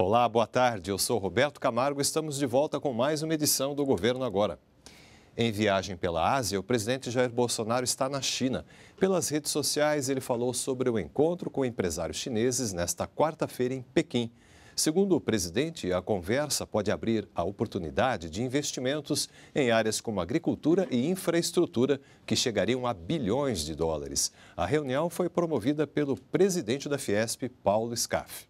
Olá, boa tarde. Eu sou Roberto Camargo e estamos de volta com mais uma edição do Governo Agora. Em viagem pela Ásia, o presidente Jair Bolsonaro está na China. Pelas redes sociais, ele falou sobre o encontro com empresários chineses nesta quarta-feira em Pequim. Segundo o presidente, a conversa pode abrir a oportunidade de investimentos em áreas como agricultura e infraestrutura, que chegariam a bilhões de dólares. A reunião foi promovida pelo presidente da Fiesp, Paulo Scaff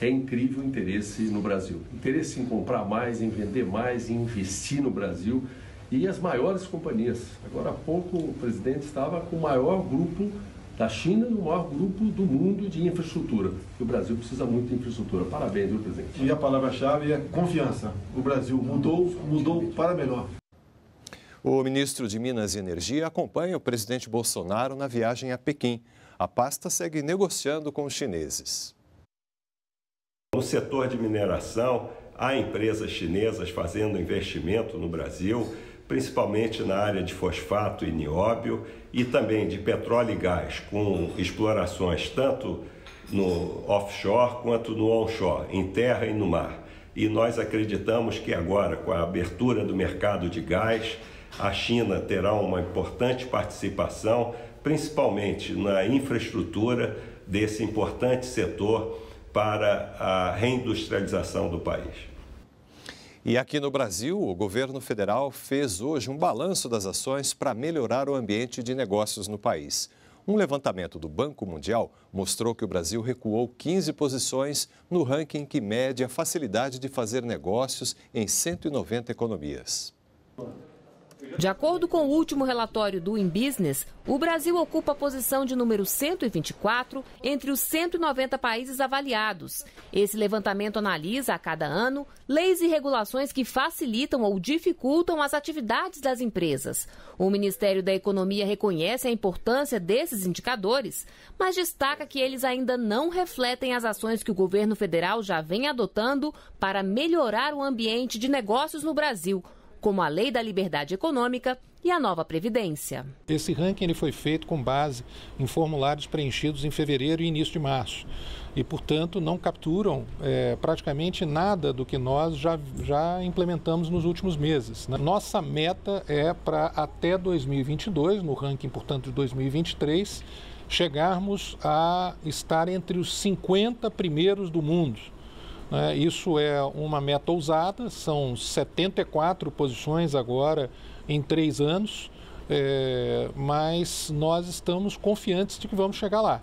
é incrível o interesse no Brasil. Interesse em comprar mais, em vender mais, em investir no Brasil e as maiores companhias. Agora há pouco o presidente estava com o maior grupo da China e o maior grupo do mundo de infraestrutura. E o Brasil precisa muito de infraestrutura. Parabéns, viu, presidente? E a palavra-chave é confiança. O Brasil mudou, mudou para melhor. O ministro de Minas e Energia acompanha o presidente Bolsonaro na viagem a Pequim. A pasta segue negociando com os chineses. No setor de mineração, há empresas chinesas fazendo investimento no Brasil, principalmente na área de fosfato e nióbio e também de petróleo e gás, com explorações tanto no offshore quanto no onshore, em terra e no mar. E nós acreditamos que agora, com a abertura do mercado de gás, a China terá uma importante participação, principalmente na infraestrutura desse importante setor para a reindustrialização do país. E aqui no Brasil, o governo federal fez hoje um balanço das ações para melhorar o ambiente de negócios no país. Um levantamento do Banco Mundial mostrou que o Brasil recuou 15 posições no ranking que mede a facilidade de fazer negócios em 190 economias. De acordo com o último relatório do InBusiness, o Brasil ocupa a posição de número 124 entre os 190 países avaliados. Esse levantamento analisa a cada ano leis e regulações que facilitam ou dificultam as atividades das empresas. O Ministério da Economia reconhece a importância desses indicadores, mas destaca que eles ainda não refletem as ações que o governo federal já vem adotando para melhorar o ambiente de negócios no Brasil como a Lei da Liberdade Econômica e a nova Previdência. Esse ranking ele foi feito com base em formulários preenchidos em fevereiro e início de março. E, portanto, não capturam é, praticamente nada do que nós já, já implementamos nos últimos meses. Né? Nossa meta é para até 2022, no ranking, portanto, de 2023, chegarmos a estar entre os 50 primeiros do mundo. Né? Isso é uma meta ousada, são 74 posições agora em três anos, é, mas nós estamos confiantes de que vamos chegar lá.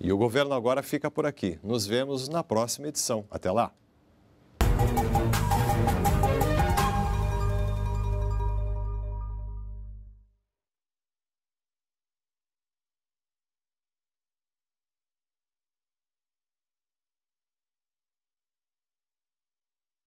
E o governo agora fica por aqui. Nos vemos na próxima edição. Até lá!